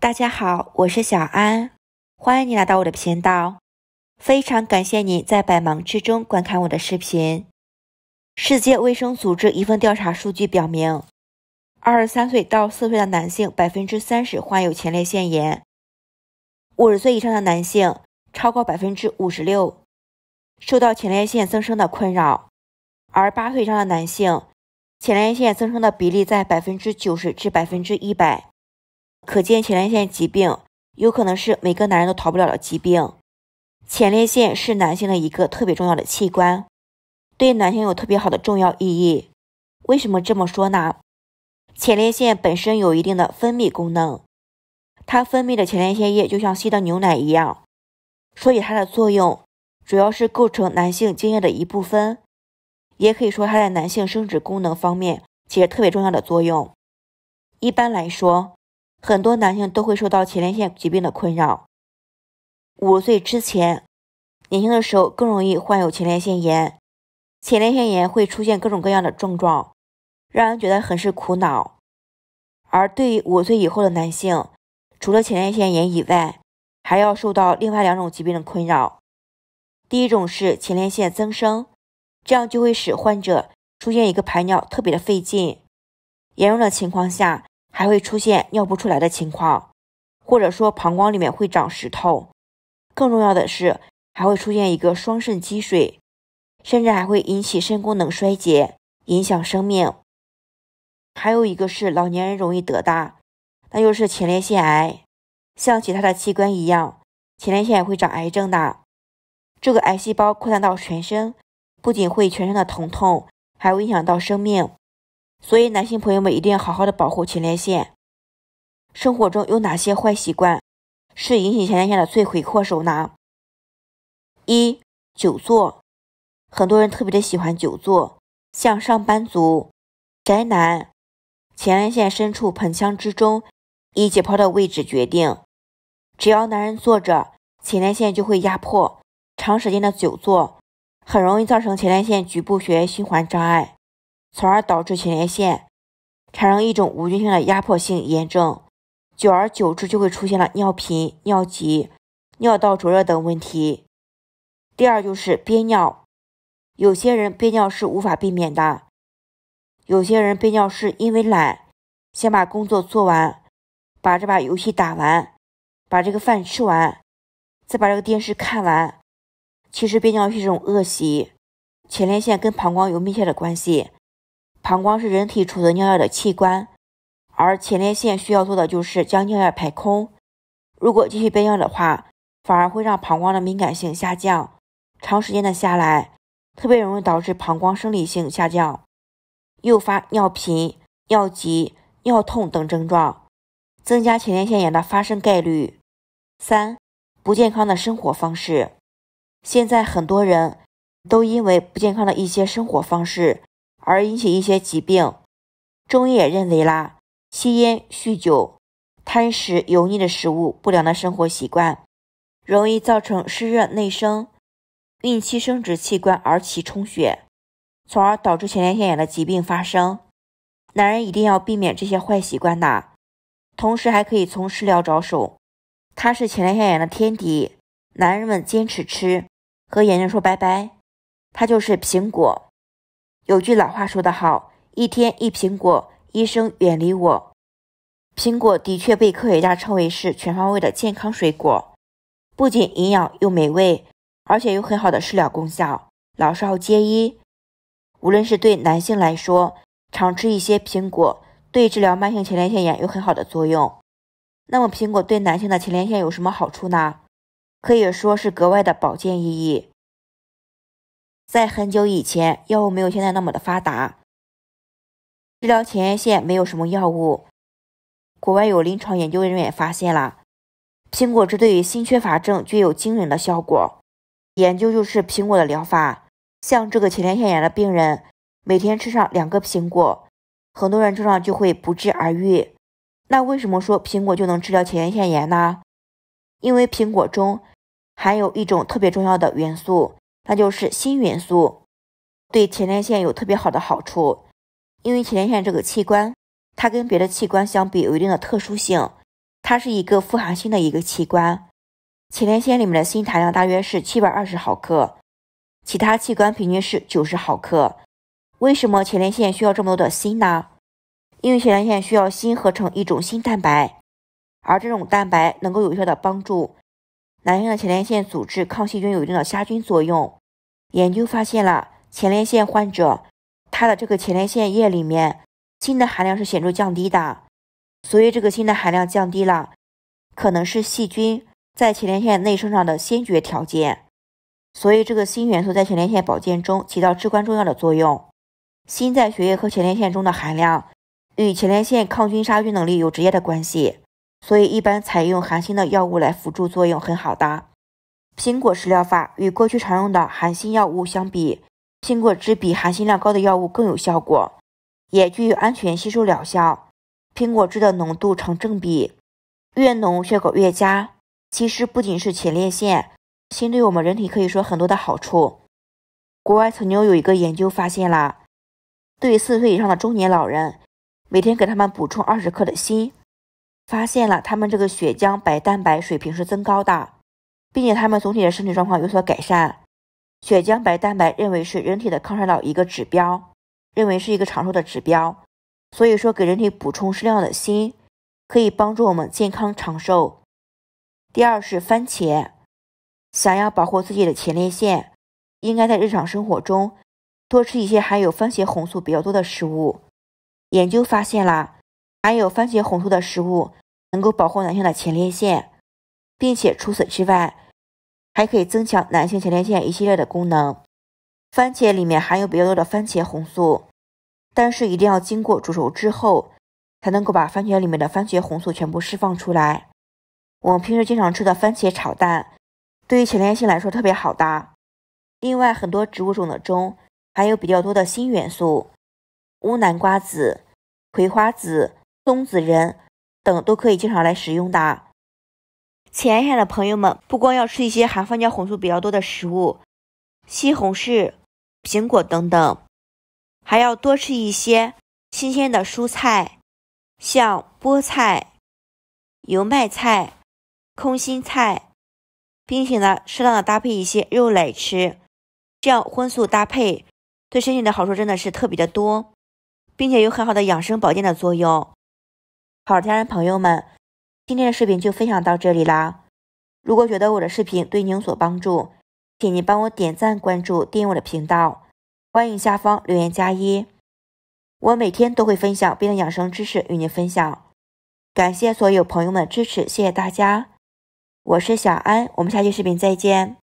大家好，我是小安，欢迎你来到我的频道。非常感谢你在百忙之中观看我的视频。世界卫生组织一份调查数据表明，二十三岁到四岁的男性百分之三十患有前列腺炎，五十岁以上的男性超过百分之五十六受到前列腺增生的困扰，而八岁以上的男性前列腺增生的比例在百分之九十至百分之一百。可见前列腺疾病有可能是每个男人都逃不了的疾病。前列腺是男性的一个特别重要的器官，对男性有特别好的重要意义。为什么这么说呢？前列腺本身有一定的分泌功能，它分泌的前列腺液就像稀的牛奶一样，所以它的作用主要是构成男性精液的一部分，也可以说它在男性生殖功能方面起着特别重要的作用。一般来说。很多男性都会受到前列腺疾病的困扰。五十岁之前，年轻的时候更容易患有前列腺炎。前列腺炎会出现各种各样的症状，让人觉得很是苦恼。而对于五十岁以后的男性，除了前列腺炎以外，还要受到另外两种疾病的困扰。第一种是前列腺增生，这样就会使患者出现一个排尿特别的费劲。严重的情况下，还会出现尿不出来的情况，或者说膀胱里面会长石头。更重要的是，还会出现一个双肾积水，甚至还会引起肾功能衰竭，影响生命。还有一个是老年人容易得的，那就是前列腺癌。像其他的器官一样，前列腺也会长癌症的。这个癌细胞扩散到全身，不仅会全身的疼痛，还会影响到生命。所以，男性朋友们一定要好好的保护前列腺。生活中有哪些坏习惯是引起前列腺的罪魁祸首呢？一久坐，很多人特别的喜欢久坐，像上班族、宅男。前列腺深处盆腔之中，以解剖的位置决定，只要男人坐着，前列腺就会压迫。长时间的久坐，很容易造成前列腺局部血液循环障碍。从而导致前列腺产生一种无菌性的压迫性炎症，久而久之就会出现了尿频、尿急、尿道灼热等问题。第二就是憋尿，有些人憋尿是无法避免的，有些人憋尿是因为懒，先把工作做完，把这把游戏打完，把这个饭吃完，再把这个电视看完。其实憋尿是一种恶习，前列腺跟膀胱有密切的关系。膀胱是人体储存尿液的器官，而前列腺需要做的就是将尿液排空。如果继续憋尿的话，反而会让膀胱的敏感性下降，长时间的下来，特别容易导致膀胱生理性下降，诱发尿频、尿急、尿痛等症状，增加前列腺炎的发生概率。三、不健康的生活方式，现在很多人都因为不健康的一些生活方式。而引起一些疾病，中医也认为啦，吸烟、酗酒、贪食油腻的食物、不良的生活习惯，容易造成湿热内生，孕期生殖器官而起充血，从而导致前列腺炎的疾病发生。男人一定要避免这些坏习惯呐，同时还可以从食疗着手，它是前列腺炎的天敌，男人们坚持吃，和炎症说拜拜，它就是苹果。有句老话说得好，一天一苹果，医生远离我。苹果的确被科学家称为是全方位的健康水果，不仅营养又美味，而且有很好的食疗功效，老少皆宜。无论是对男性来说，常吃一些苹果，对治疗慢性前列腺炎有很好的作用。那么苹果对男性的前列腺有什么好处呢？可以说是格外的保健意义。在很久以前，药物没有现在那么的发达，治疗前列腺没有什么药物。国外有临床研究人员也发现了，苹果汁对于心缺乏症具有惊人的效果。研究就是苹果的疗法，像这个前列腺炎的病人，每天吃上两个苹果，很多人症状就会不治而愈。那为什么说苹果就能治疗前列腺炎呢？因为苹果中含有一种特别重要的元素。那就是锌元素对前列腺有特别好的好处，因为前列腺这个器官，它跟别的器官相比有一定的特殊性，它是一个富含锌的一个器官。前列腺里面的锌含量大约是七百二十毫克，其他器官平均是九十毫克。为什么前列腺需要这么多的锌呢？因为前列腺需要锌合成一种锌蛋白，而这种蛋白能够有效的帮助男性的前列腺组织抗细菌有一定的杀菌作用。研究发现了前列腺患者，他的这个前列腺液里面锌的含量是显著降低的，所以这个锌的含量降低了，可能是细菌在前列腺内生长的先决条件，所以这个锌元素在前列腺保健中起到至关重要的作用。锌在血液和前列腺中的含量与前列腺抗菌杀菌能力有直接的关系，所以一般采用含锌的药物来辅助作用很好哒。苹果食疗法与过去常用的含锌药物相比，苹果汁比含锌量高的药物更有效果，也具有安全吸收疗效。苹果汁的浓度成正比，越浓效果越佳。其实不仅是前列腺，锌对我们人体可以说很多的好处。国外曾经有一个研究发现啦，对于四十岁以上的中年老人，每天给他们补充二十克的锌，发现了他们这个血浆白蛋白水平是增高的。并且他们总体的身体状况有所改善。血浆白蛋白认为是人体的抗衰老一个指标，认为是一个长寿的指标。所以说，给人体补充适量的锌，可以帮助我们健康长寿。第二是番茄，想要保护自己的前列腺，应该在日常生活中多吃一些含有番茄红素比较多的食物。研究发现啦，含有番茄红素的食物能够保护男性的前列腺。并且除此之外，还可以增强男性前列腺一系列的功能。番茄里面含有比较多的番茄红素，但是一定要经过煮熟之后，才能够把番茄里面的番茄红素全部释放出来。我们平时经常吃的番茄炒蛋，对于前列腺来说特别好搭。另外，很多植物种的中含有比较多的锌元素，乌南瓜子、葵花籽、松子仁等都可以经常来食用的。亲爱的朋友们，不光要吃一些含番茄红素比较多的食物，西红柿、苹果等等，还要多吃一些新鲜的蔬菜，像菠菜、油麦菜、空心菜，并且呢，适当的搭配一些肉类吃，这样荤素搭配对身体的好处真的是特别的多，并且有很好的养生保健的作用。好，亲爱的朋友们。今天的视频就分享到这里啦！如果觉得我的视频对您有所帮助，请您帮我点赞、关注、订阅我的频道。欢迎下方留言加一，我每天都会分享病多养生知识与您分享。感谢所有朋友们的支持，谢谢大家！我是小安，我们下期视频再见。